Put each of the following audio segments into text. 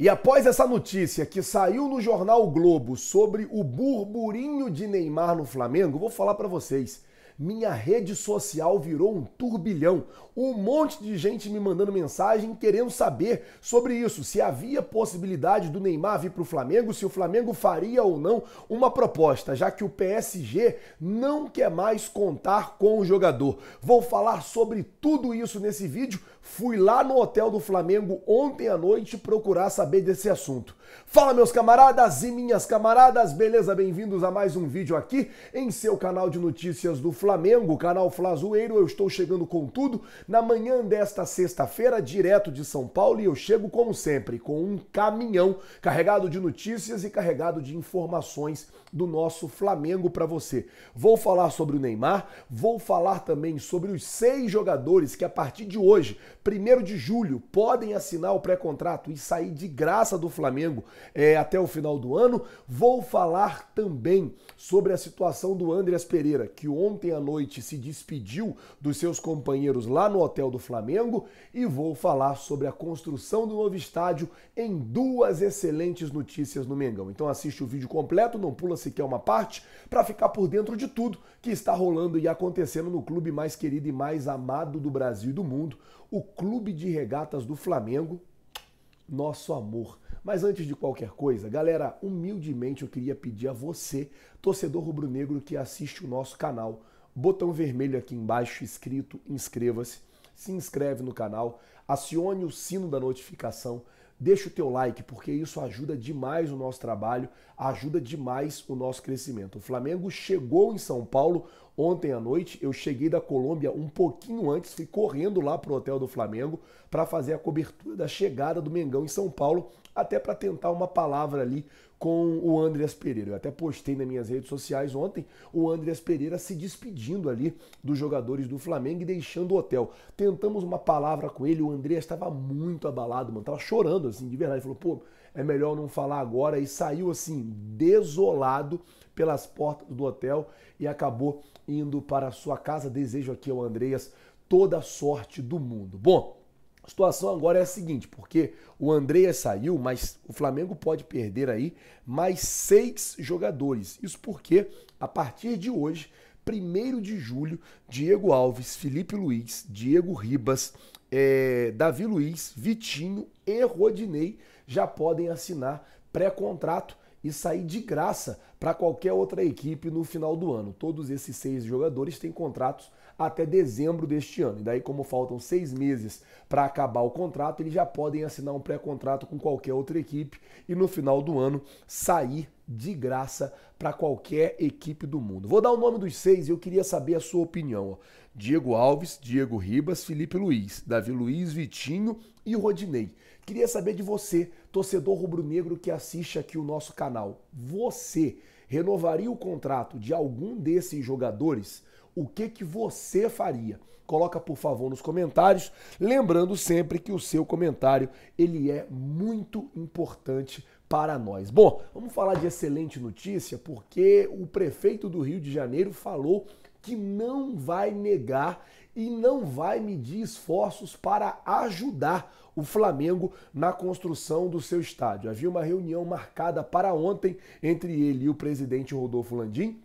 E após essa notícia que saiu no jornal o Globo sobre o burburinho de Neymar no Flamengo, vou falar para vocês minha rede social virou um turbilhão. Um monte de gente me mandando mensagem querendo saber sobre isso, se havia possibilidade do Neymar vir para o Flamengo, se o Flamengo faria ou não uma proposta, já que o PSG não quer mais contar com o jogador. Vou falar sobre tudo isso nesse vídeo. Fui lá no hotel do Flamengo ontem à noite procurar saber desse assunto. Fala meus camaradas e minhas camaradas, beleza? Bem-vindos a mais um vídeo aqui em seu canal de notícias do Flamengo. Flamengo, canal Flazueiro, eu estou chegando com tudo na manhã desta sexta-feira, direto de São Paulo, e eu chego, como sempre, com um caminhão carregado de notícias e carregado de informações do nosso Flamengo para você. Vou falar sobre o Neymar, vou falar também sobre os seis jogadores que a partir de hoje, 1 de julho, podem assinar o pré-contrato e sair de graça do Flamengo é, até o final do ano. Vou falar também sobre a situação do Andreas Pereira, que ontem à noite se despediu dos seus companheiros lá no hotel do Flamengo e vou falar sobre a construção do novo estádio em duas excelentes notícias no Mengão. Então assiste o vídeo completo, não pula sequer uma parte, para ficar por dentro de tudo que está rolando e acontecendo no clube mais querido e mais amado do Brasil e do mundo, o Clube de Regatas do Flamengo, nosso amor. Mas antes de qualquer coisa, galera, humildemente eu queria pedir a você, torcedor rubro-negro que assiste o nosso canal, botão vermelho aqui embaixo escrito inscreva-se, se inscreve no canal, acione o sino da notificação, deixa o teu like, porque isso ajuda demais o nosso trabalho, ajuda demais o nosso crescimento. O Flamengo chegou em São Paulo ontem à noite, eu cheguei da Colômbia um pouquinho antes, fui correndo lá pro hotel do Flamengo para fazer a cobertura da chegada do Mengão em São Paulo, até para tentar uma palavra ali com o Andreas Pereira. Eu até postei nas minhas redes sociais ontem o Andreas Pereira se despedindo ali dos jogadores do Flamengo e deixando o hotel. Tentamos uma palavra com ele, o Andreas estava muito abalado, mano, tava chorando assim, de verdade. Ele falou, pô, é melhor não falar agora e saiu assim, desolado pelas portas do hotel e acabou indo para a sua casa. Desejo aqui ao Andreas toda a sorte do mundo. Bom, a situação agora é a seguinte, porque o Andréia saiu, mas o Flamengo pode perder aí mais seis jogadores. Isso porque, a partir de hoje, 1 de julho, Diego Alves, Felipe Luiz, Diego Ribas, é, Davi Luiz, Vitinho e Rodinei já podem assinar pré-contrato e sair de graça para qualquer outra equipe no final do ano. Todos esses seis jogadores têm contratos até dezembro deste ano. E daí, como faltam seis meses para acabar o contrato, eles já podem assinar um pré-contrato com qualquer outra equipe e no final do ano sair de graça para qualquer equipe do mundo. Vou dar o nome dos seis e eu queria saber a sua opinião. Ó. Diego Alves, Diego Ribas, Felipe Luiz, Davi Luiz, Vitinho e Rodinei. Queria saber de você, torcedor rubro-negro que assiste aqui o nosso canal. Você renovaria o contrato de algum desses jogadores? o que, que você faria? Coloca, por favor, nos comentários, lembrando sempre que o seu comentário ele é muito importante para nós. Bom, vamos falar de excelente notícia, porque o prefeito do Rio de Janeiro falou que não vai negar e não vai medir esforços para ajudar o Flamengo na construção do seu estádio. Havia uma reunião marcada para ontem entre ele e o presidente Rodolfo Landim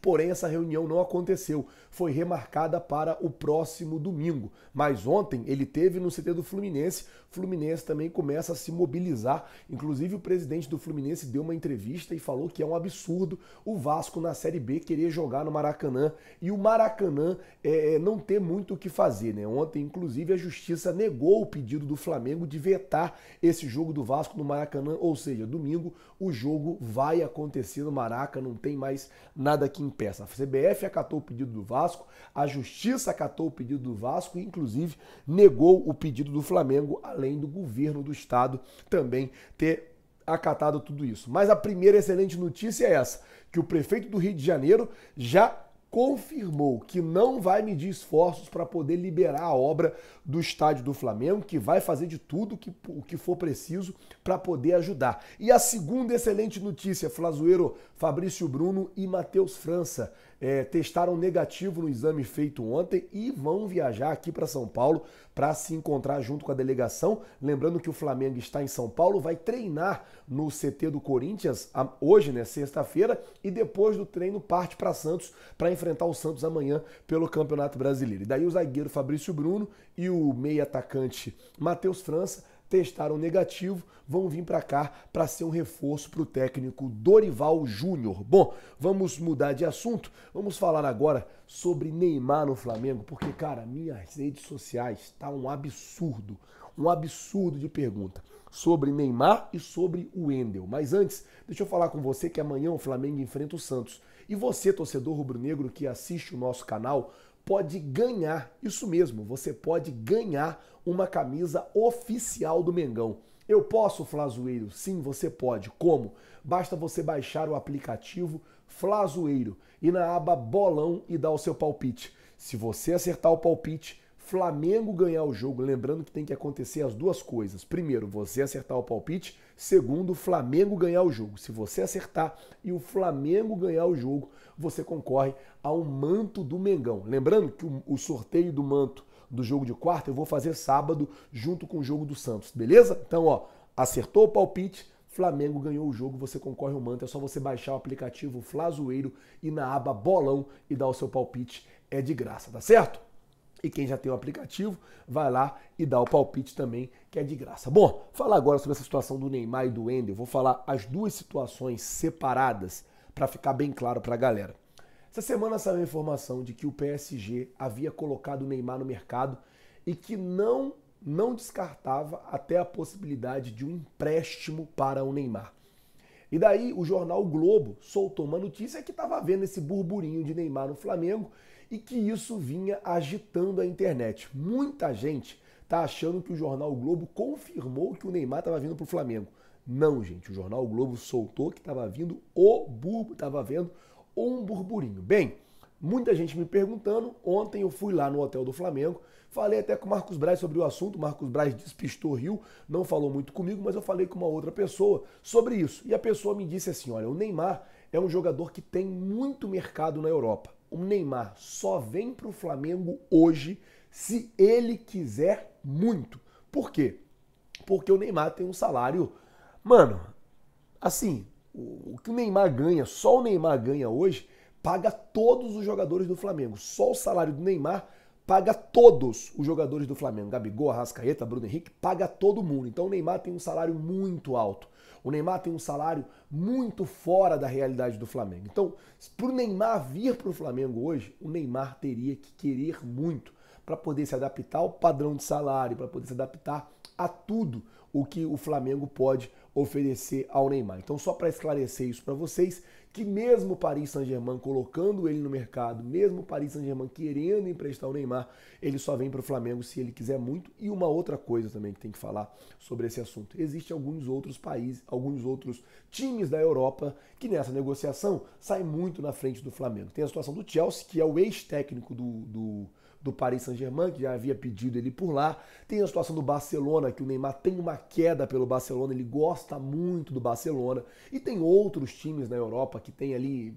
Porém, essa reunião não aconteceu, foi remarcada para o próximo domingo. Mas ontem ele teve no CT do Fluminense. Fluminense também começa a se mobilizar. Inclusive, o presidente do Fluminense deu uma entrevista e falou que é um absurdo o Vasco na Série B querer jogar no Maracanã e o Maracanã é, é não ter muito o que fazer. Né? Ontem, inclusive, a justiça negou o pedido do Flamengo de vetar esse jogo do Vasco no Maracanã, ou seja, domingo o jogo vai acontecer no Maraca, não tem mais nada que peça. A CBF acatou o pedido do Vasco, a Justiça acatou o pedido do Vasco e, inclusive, negou o pedido do Flamengo, além do governo do Estado também ter acatado tudo isso. Mas a primeira excelente notícia é essa: que o prefeito do Rio de Janeiro já confirmou que não vai medir esforços para poder liberar a obra do estádio do Flamengo, que vai fazer de tudo que, o que for preciso para poder ajudar. E a segunda excelente notícia, Flazueiro, Fabrício Bruno e Matheus França é, testaram negativo no exame feito ontem e vão viajar aqui para São Paulo para se encontrar junto com a delegação. Lembrando que o Flamengo está em São Paulo, vai treinar no CT do Corinthians hoje, né, sexta-feira, e depois do treino parte para Santos para enfrentar o Santos amanhã pelo Campeonato Brasileiro. E daí o zagueiro Fabrício Bruno e o meia atacante Matheus França testaram negativo, vão vir para cá para ser um reforço para o técnico Dorival Júnior. Bom, vamos mudar de assunto, vamos falar agora sobre Neymar no Flamengo, porque, cara, minhas redes sociais tá um absurdo, um absurdo de pergunta sobre Neymar e sobre o Wendel. Mas antes, deixa eu falar com você que amanhã o Flamengo enfrenta o Santos. E você, torcedor rubro-negro que assiste o nosso canal, pode ganhar, isso mesmo, você pode ganhar uma camisa oficial do Mengão. Eu posso, Flazoeiro? Sim, você pode. Como? Basta você baixar o aplicativo Flazoeiro e na aba Bolão e dar o seu palpite. Se você acertar o palpite, Flamengo ganhar o jogo, lembrando que tem que acontecer as duas coisas. Primeiro, você acertar o palpite. Segundo, o Flamengo ganhar o jogo. Se você acertar e o Flamengo ganhar o jogo, você concorre ao manto do Mengão. Lembrando que o, o sorteio do manto do jogo de quarta eu vou fazer sábado junto com o jogo do Santos, beleza? Então, ó, acertou o palpite, Flamengo ganhou o jogo, você concorre ao manto. É só você baixar o aplicativo Flazoeiro e na aba Bolão e dar o seu palpite. É de graça, tá certo? E quem já tem o aplicativo, vai lá e dá o palpite também, que é de graça. Bom, falar agora sobre essa situação do Neymar e do Ender. Vou falar as duas situações separadas para ficar bem claro para a galera. Essa semana saiu a informação de que o PSG havia colocado o Neymar no mercado e que não não descartava até a possibilidade de um empréstimo para o Neymar. E daí o jornal o Globo soltou uma notícia que estava vendo esse burburinho de Neymar no Flamengo e que isso vinha agitando a internet. Muita gente tá achando que o jornal o Globo confirmou que o Neymar estava vindo para o Flamengo. Não, gente, o jornal o Globo soltou que estava vindo o burbo, estava vendo um burburinho. Bem, muita gente me perguntando. Ontem eu fui lá no hotel do Flamengo Falei até com o Marcos Braz sobre o assunto. Marcos Braz despistou Rio, não falou muito comigo, mas eu falei com uma outra pessoa sobre isso. E a pessoa me disse assim: olha, o Neymar é um jogador que tem muito mercado na Europa. O Neymar só vem para o Flamengo hoje se ele quiser muito. Por quê? Porque o Neymar tem um salário. Mano, assim, o que o Neymar ganha, só o Neymar ganha hoje, paga todos os jogadores do Flamengo. Só o salário do Neymar paga todos os jogadores do Flamengo. Gabigol, Arrascaeta, Bruno Henrique, paga todo mundo. Então o Neymar tem um salário muito alto. O Neymar tem um salário muito fora da realidade do Flamengo. Então, para o Neymar vir para o Flamengo hoje, o Neymar teria que querer muito para poder se adaptar ao padrão de salário, para poder se adaptar a tudo o que o Flamengo pode oferecer ao Neymar. Então, só para esclarecer isso para vocês, que mesmo o Paris Saint-Germain colocando ele no mercado, mesmo o Paris Saint-Germain querendo emprestar o Neymar, ele só vem para o Flamengo se ele quiser muito. E uma outra coisa também que tem que falar sobre esse assunto: existem alguns outros países, alguns outros times da Europa que nessa negociação saem muito na frente do Flamengo. Tem a situação do Chelsea, que é o ex-técnico do, do do Paris Saint-Germain, que já havia pedido ele por lá. Tem a situação do Barcelona, que o Neymar tem uma queda pelo Barcelona, ele gosta muito do Barcelona. E tem outros times na Europa que tem ali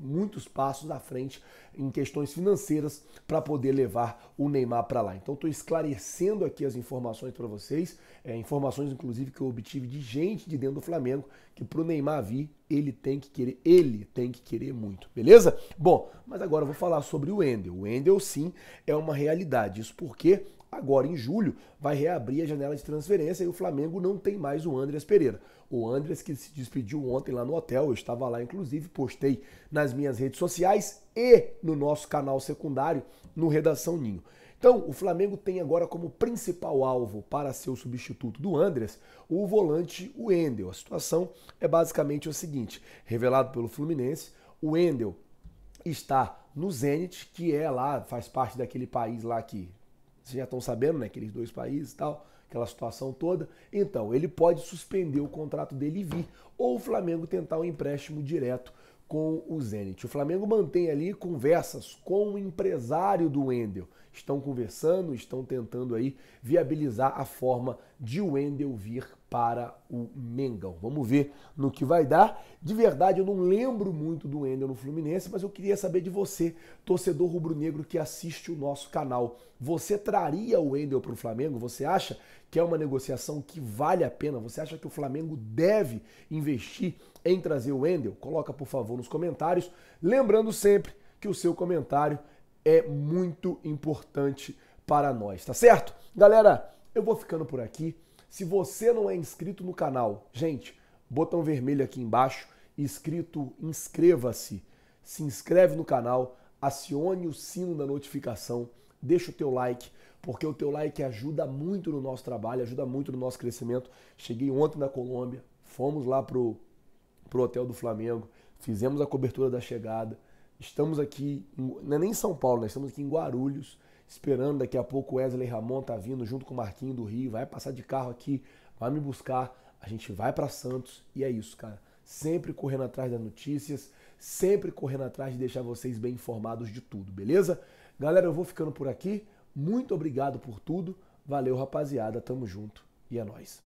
muitos passos à frente em questões financeiras para poder levar o Neymar para lá. Então estou esclarecendo aqui as informações para vocês, é, informações inclusive que eu obtive de gente de dentro do Flamengo, que para o Neymar vir ele tem que querer, ele tem que querer muito, beleza? Bom, mas agora eu vou falar sobre o Endel. O Endel sim é uma realidade. Isso porque agora em julho vai reabrir a janela de transferência e o Flamengo não tem mais o Andreas Pereira. O Andreas que se despediu ontem lá no hotel, eu estava lá inclusive, postei nas minhas redes sociais e no nosso canal secundário no Redação Ninho. Então, o Flamengo tem agora como principal alvo para ser o substituto do Andreas o volante Wendel. A situação é basicamente o seguinte: revelado pelo Fluminense, o Wendel está no Zenit, que é lá, faz parte daquele país lá que vocês já estão sabendo, né? Aqueles dois países e tal, aquela situação toda. Então, ele pode suspender o contrato dele e vir, ou o Flamengo tentar um empréstimo direto com o Zenit. O Flamengo mantém ali conversas com o empresário do Wendel. Estão conversando, estão tentando aí viabilizar a forma de o Wendel vir para o Mengão. Vamos ver no que vai dar. De verdade, eu não lembro muito do Endel no Fluminense, mas eu queria saber de você, torcedor rubro-negro que assiste o nosso canal. Você traria o Endel para o Flamengo? Você acha que é uma negociação que vale a pena? Você acha que o Flamengo deve investir em trazer o Endel? Coloca, por favor, nos comentários. Lembrando sempre que o seu comentário é muito importante para nós, tá certo? Galera, eu vou ficando por aqui. Se você não é inscrito no canal, gente, botão vermelho aqui embaixo, escrito inscreva-se, se inscreve no canal, acione o sino da notificação, deixa o teu like, porque o teu like ajuda muito no nosso trabalho, ajuda muito no nosso crescimento. Cheguei ontem na Colômbia, fomos lá pro, pro hotel do Flamengo, fizemos a cobertura da chegada, estamos aqui, não é nem em São Paulo, nós estamos aqui em Guarulhos, esperando. Daqui a pouco Wesley Ramon tá vindo junto com o Marquinho do Rio, vai passar de carro aqui, vai me buscar. A gente vai para Santos e é isso, cara. Sempre correndo atrás das notícias, sempre correndo atrás de deixar vocês bem informados de tudo, beleza? Galera, eu vou ficando por aqui. Muito obrigado por tudo. Valeu, rapaziada. Tamo junto e é nóis.